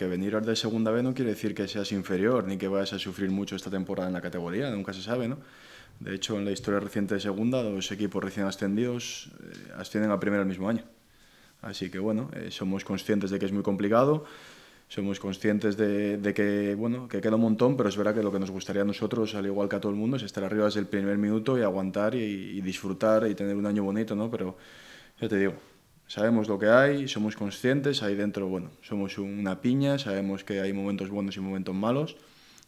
que venir al de segunda B no quiere decir que seas inferior ni que vayas a sufrir mucho esta temporada en la categoría, nunca se sabe, ¿no? De hecho, en la historia reciente de segunda, dos equipos recién ascendidos eh, ascienden a primera el mismo año. Así que bueno, eh, somos conscientes de que es muy complicado, somos conscientes de, que, bueno, que queda un montón, pero es verdad que lo que nos gustaría a nosotros, al igual que a todo el mundo, es estar arriba desde el primer minuto y aguantar y, disfrutar y tener un año bonito, ¿no? Pero ya te digo, sabemos lo que hay, somos conscientes, ahí dentro, bueno, somos una piña, sabemos que hay momentos buenos y momentos malos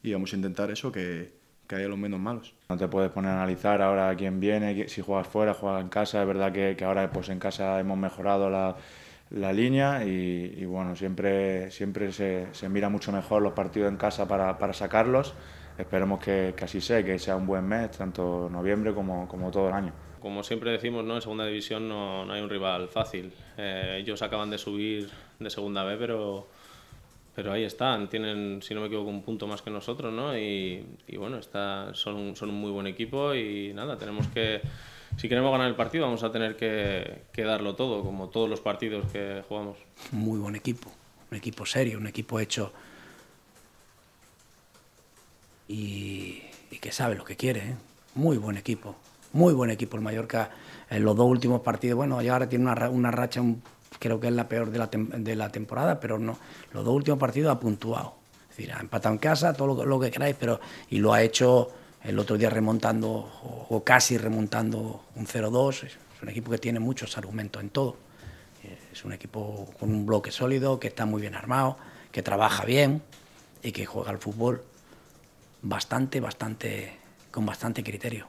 y vamos a intentar eso, que, haya los menos malos. No te puedes poner a analizar ahora quién viene, si juegas fuera, juegas en casa, es verdad que, ahora pues en casa hemos mejorado la, línea y, bueno, siempre, siempre se, mira mucho mejor los partidos en casa para, sacarlos. Esperemos que, que, así sea, que sea un buen mes, tanto noviembre como, como todo el año como siempre decimos, ¿no? en segunda división no, no hay un rival fácil. Eh, ellos acaban de subir de segunda B, pero, pero ahí están. Tienen, si no me equivoco, un punto más que nosotros, ¿no? Y, y bueno, está, son, son un muy buen equipo y nada, tenemos que... Si queremos ganar el partido vamos a tener que, darlo todo, como todos los partidos que jugamos. Muy buen equipo, un equipo serio, un equipo hecho y, que sabe lo que quiere. ¿eh? Muy buen equipo, muy buen equipo el Mallorca en eh, los dos últimos partidos. Bueno, ya ahora tiene una, racha, creo que es la peor de la, temporada, pero no. Los dos últimos partidos ha puntuado. Es decir, ha empatado en casa, todo lo, que queráis, pero. Y lo ha hecho el otro día remontando o, o casi remontando un 0-2. Es un equipo que tiene muchos argumentos en todo. Eh, es un equipo con un bloque sólido, que está muy bien armado, que trabaja bien y que juega al fútbol bastante, bastante, con bastante criterio.